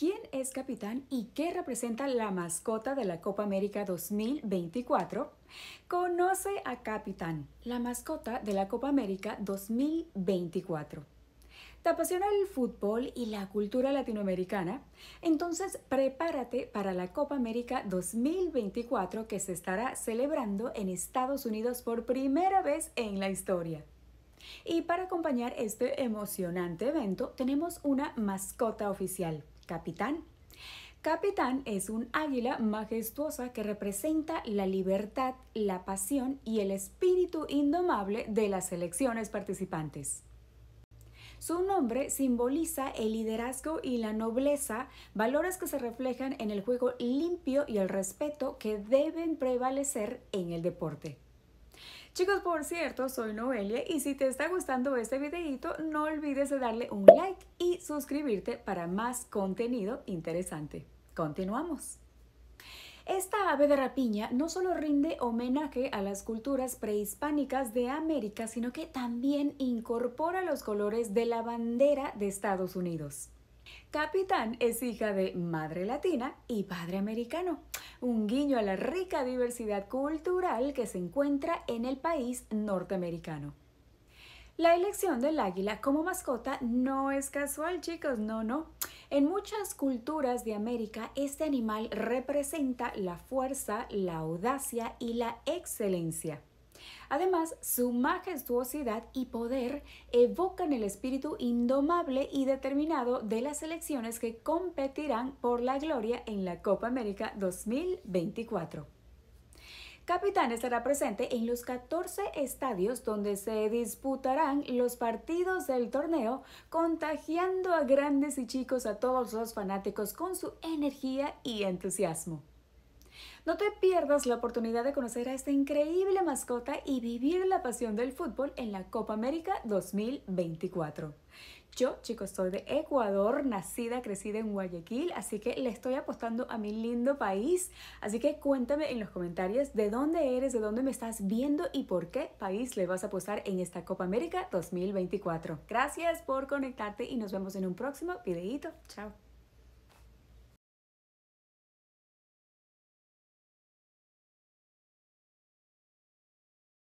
¿Quién es capitán y qué representa la mascota de la Copa América 2024? Conoce a Capitán, la mascota de la Copa América 2024. ¿Te apasiona el fútbol y la cultura latinoamericana? Entonces prepárate para la Copa América 2024 que se estará celebrando en Estados Unidos por primera vez en la historia. Y para acompañar este emocionante evento tenemos una mascota oficial capitán. Capitán es un águila majestuosa que representa la libertad, la pasión y el espíritu indomable de las selecciones participantes. Su nombre simboliza el liderazgo y la nobleza, valores que se reflejan en el juego limpio y el respeto que deben prevalecer en el deporte. Chicos, por cierto, soy Noelia y si te está gustando este videito, no olvides de darle un like y suscribirte para más contenido interesante. Continuamos. Esta ave de rapiña no solo rinde homenaje a las culturas prehispánicas de América, sino que también incorpora los colores de la bandera de Estados Unidos. Capitán es hija de madre latina y padre americano, un guiño a la rica diversidad cultural que se encuentra en el país norteamericano. La elección del águila como mascota no es casual, chicos, no, no. En muchas culturas de América, este animal representa la fuerza, la audacia y la excelencia. Además, su majestuosidad y poder evocan el espíritu indomable y determinado de las selecciones que competirán por la gloria en la Copa América 2024. Capitán estará presente en los 14 estadios donde se disputarán los partidos del torneo, contagiando a grandes y chicos a todos los fanáticos con su energía y entusiasmo. No te pierdas la oportunidad de conocer a esta increíble mascota y vivir la pasión del fútbol en la Copa América 2024. Yo, chicos, soy de Ecuador, nacida, crecida en Guayaquil, así que le estoy apostando a mi lindo país. Así que cuéntame en los comentarios de dónde eres, de dónde me estás viendo y por qué país le vas a apostar en esta Copa América 2024. Gracias por conectarte y nos vemos en un próximo videito. Chao.